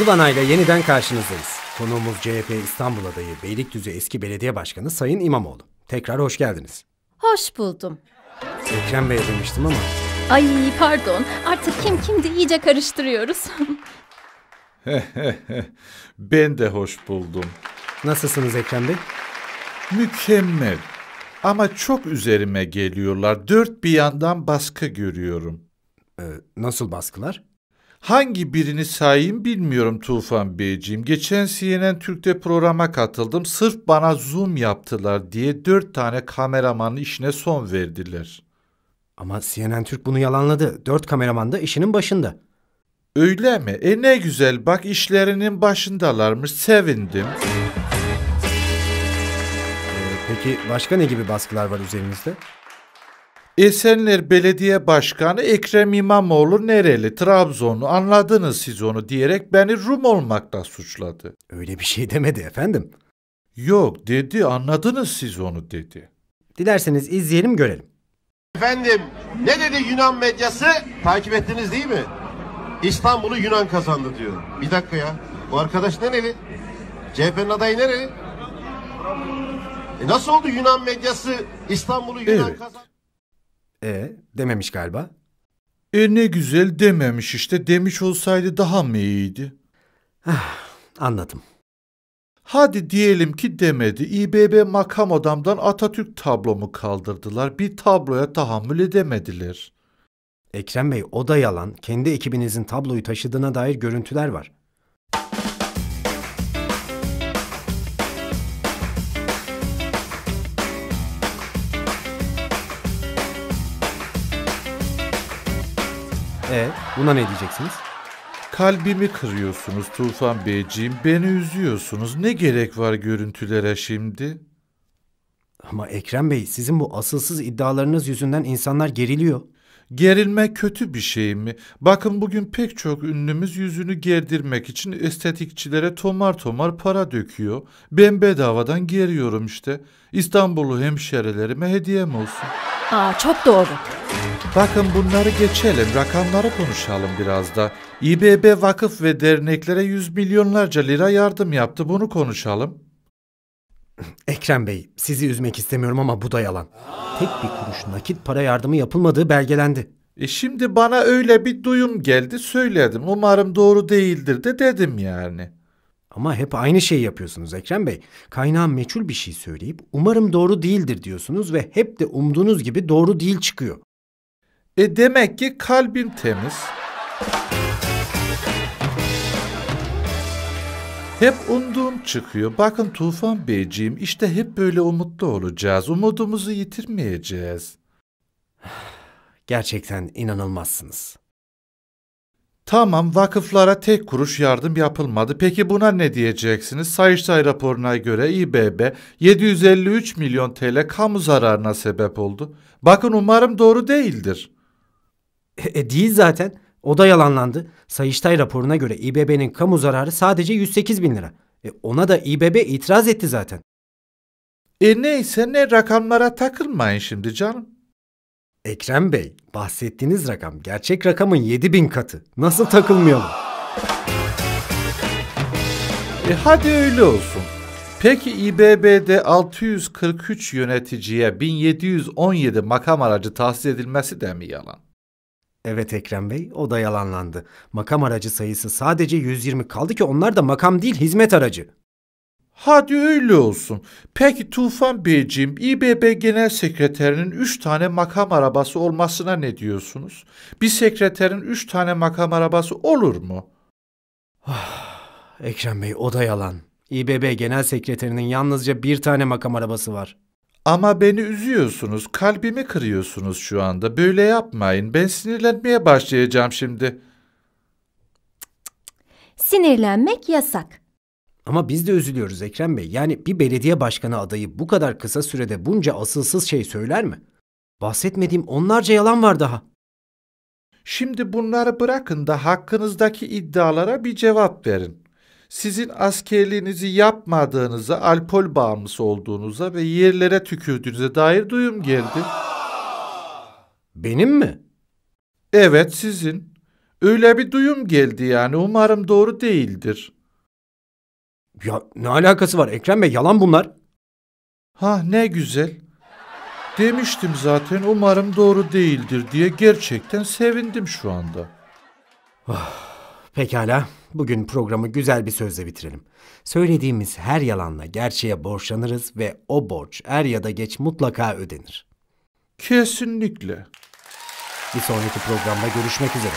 Zıvana ile yeniden karşınızdayız. Konuğumuz CHP İstanbul adayı Beylikdüzü eski belediye başkanı Sayın İmamoğlu. Tekrar hoş geldiniz. Hoş buldum. Ekrem Bey demiştim ama. Ay pardon artık kim kimdi iyice karıştırıyoruz. ben de hoş buldum. Nasılsınız Ekrem Bey? Mükemmel. Ama çok üzerime geliyorlar. Dört bir yandan baskı görüyorum. Ee, nasıl baskılar? Hangi birini sayayım bilmiyorum Tufan Beyciğim. Geçen CNN Türk'te programa katıldım. Sırf bana zoom yaptılar diye dört tane kameramanın işine son verdiler. Ama CNN Türk bunu yalanladı. Dört kameraman da işinin başında. Öyle mi? E ne güzel bak işlerinin başındalarmış. Sevindim. Ee, peki başka ne gibi baskılar var üzerinizde? Esenler Belediye Başkanı Ekrem İmamoğlu nereli, Trabzonlu anladınız siz onu diyerek beni Rum olmakla suçladı. Öyle bir şey demedi efendim. Yok dedi anladınız siz onu dedi. Dilerseniz izleyelim görelim. Efendim ne dedi Yunan medyası? Takip ettiniz değil mi? İstanbul'u Yunan kazandı diyor. Bir dakika ya. Bu arkadaş nereli? CHP'nin adayı nereli? E nasıl oldu Yunan medyası İstanbul'u Yunan evet. kazandı? E dememiş galiba. E ne güzel dememiş işte. Demiş olsaydı daha mı iyiydi? Ah, anladım. Hadi diyelim ki demedi. İBB makam adamdan Atatürk tablomu kaldırdılar. Bir tabloya tahammül edemediler. Ekrem Bey o da yalan. Kendi ekibinizin tabloyu taşıdığına dair görüntüler var. E, buna ne diyeceksiniz? Kalbimi kırıyorsunuz Tufan Beyciğim. Beni üzüyorsunuz. Ne gerek var görüntülere şimdi? Ama Ekrem Bey sizin bu asılsız iddialarınız yüzünden insanlar geriliyor. Gerilme kötü bir şey mi? Bakın bugün pek çok ünlümüz yüzünü gerdirmek için estetikçilere tomar tomar para döküyor. Ben bedavadan geriyorum işte. İstanbul'u hemşerilerime hediyem olsun. Aa çok doğru. Bakın bunları geçelim, rakamları konuşalım biraz da. İBB vakıf ve derneklere yüz milyonlarca lira yardım yaptı, bunu konuşalım. Ekrem Bey, sizi üzmek istemiyorum ama bu da yalan. Tek bir kuruş nakit para yardımı yapılmadığı belgelendi. E şimdi bana öyle bir duyum geldi, söyledim. Umarım doğru değildir de dedim yani. Ama hep aynı şeyi yapıyorsunuz Ekrem Bey. Kaynağın meçhul bir şey söyleyip umarım doğru değildir diyorsunuz ve hep de umduğunuz gibi doğru değil çıkıyor. E demek ki kalbim temiz. Hep umduğum çıkıyor. Bakın Tufan Beyciğim işte hep böyle umutlu olacağız. Umudumuzu yitirmeyeceğiz. Gerçekten inanılmazsınız. Tamam vakıflara tek kuruş yardım yapılmadı. Peki buna ne diyeceksiniz? Sayıştay raporuna göre İBB 753 milyon TL kamu zararına sebep oldu. Bakın umarım doğru değildir. E, e, değil zaten. O da yalanlandı. Sayıştay raporuna göre İBB'nin kamu zararı sadece 108 bin lira. E, ona da İBB itiraz etti zaten. E neyse ne rakamlara takılmayın şimdi canım. Ekrem Bey, bahsettiğiniz rakam gerçek rakamın bin katı. Nasıl takılmayalım? E hadi öyle olsun. Peki İBB'de 643 yöneticiye 1717 makam aracı tahsis edilmesi de mi yalan? Evet Ekrem Bey, o da yalanlandı. Makam aracı sayısı sadece 120 kaldı ki onlar da makam değil hizmet aracı. Hadi öyle olsun. Peki Tufan Beyciğim, İBB Genel Sekreterinin 3 tane makam arabası olmasına ne diyorsunuz? Bir sekreterin 3 tane makam arabası olur mu? Ah, Ekrem Bey o da yalan. İBB Genel Sekreterinin yalnızca bir tane makam arabası var. Ama beni üzüyorsunuz, kalbimi kırıyorsunuz şu anda. Böyle yapmayın. Ben sinirlenmeye başlayacağım şimdi. Sinirlenmek yasak. Ama biz de üzülüyoruz Ekrem Bey. Yani bir belediye başkanı adayı bu kadar kısa sürede bunca asılsız şey söyler mi? Bahsetmediğim onlarca yalan var daha. Şimdi bunları bırakın da hakkınızdaki iddialara bir cevap verin sizin askerliğinizi yapmadığınıza, alkol bağımlısı olduğunuza ve yerlere tükürdüğünüze dair duyum geldi. Benim mi? Evet sizin. Öyle bir duyum geldi yani umarım doğru değildir. Ya ne alakası var Ekrem Bey yalan bunlar. Ha ne güzel. Demiştim zaten umarım doğru değildir diye gerçekten sevindim şu anda. Oh, pekala. Bugün programı güzel bir sözle bitirelim. Söylediğimiz her yalanla gerçeğe borçlanırız ve o borç er ya da geç mutlaka ödenir. Kesinlikle. Bir sonraki programda görüşmek üzere.